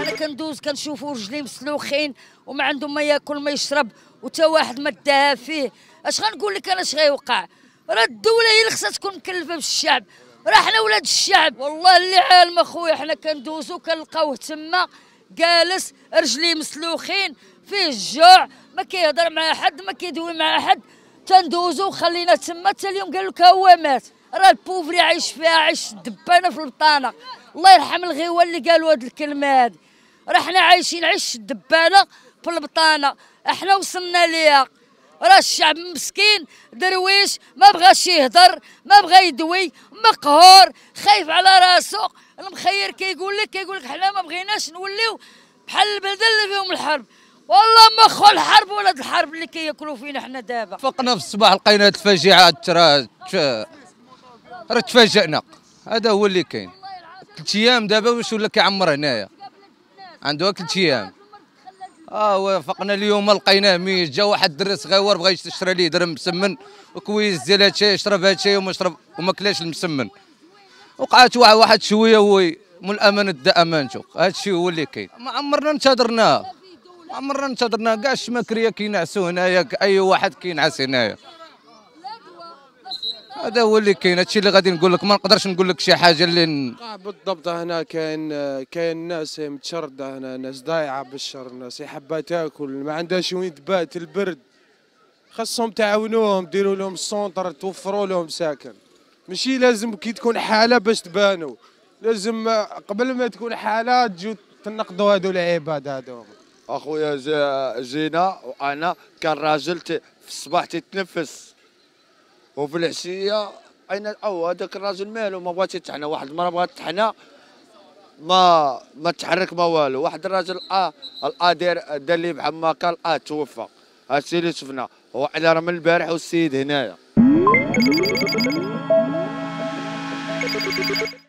انا كندوز كنشوفو رجلي مسلوخين وما عندهم ما ياكل ما يشرب وتا واحد ما داها فيه اش غنقول لك انا اش غيوقع راه الدوله هي اللي خصها تكون مكلفه بالشعب راه حنا ولاد الشعب والله اللي عالم اخويا حنا كندوزو كنلقاوه تما جالس رجلي مسلوخين فيه الجوع ما كيهضر مع حد ما كيدوي مع حد تندوزو وخلينا تما حتى اليوم قالوا لك هو مات راه البوفري عايش فيها عايش الدبانه في البطانه الله يرحم الغيوان اللي قالوا هذه الكلمه هذه راه حنا عايشين عيش الدبانه في البطانه احنا وصلنا ليها راه الشعب مسكين درويش ما بغاش يهضر ما بغى يدوي مقهور خايف على راسو المخير كيقول كي لك كيقول لك حنا ما بغيناش نوليو بحال البلدان اللي فيهم الحرب والله ما خو الحرب ولاد الحرب اللي كياكلوا فينا حنا دابا فقنا في الصباح لقينا هاد الفجيعه راه تفاجئنا هذا هو اللي كاين ثلاث ايام دابا واش ولا كيعمر هنايا عنده ثلاث ايام اه وافقنا اليوم لقيناه ميت جا واحد الدري صغيور بغا يشرى ليه درهم مسمن وكويز ديال هادشي يشرب هادشي وما شرب وما كلاش المسمن وقعت واحد شويه هو من الامانه دا امانته هادشي هو اللي كاين ما عمرنا انتظرناه عمرنا انتظرنا كاع الشماكريه كينعسوا هنايا اي واحد كينعس هنايا هذا هو اللي كاين هادشي اللي غادي نقول لك ما نقدرش نقول لك شي حاجه اللي بالضبط هنا كاين كاين ناس متشرده هنا ناس ضايعه بالشر ناس حابه تاكل ما عندهاش وين تبات البرد خاصهم تعاونوهم ديروا لهم السونتر توفروا لهم ساكن ماشي لازم كي تكون حاله باش تبانوا لازم قبل ما تكون حاله تجوا تنقضوا هادو العباد هادو اخويا جينا وانا كان راجل في الصباح تتنفس وفي العشيه اين او هذاك الراجل مالو ما بغاتش يتحنى واحد المره بغات تحنى ما ما تحرك ما والو واحد الراجل اه الادير دار لي بحال ما كان الاه توفى هادشي اللي شفنا هو على راه من البارح والسيد هنايا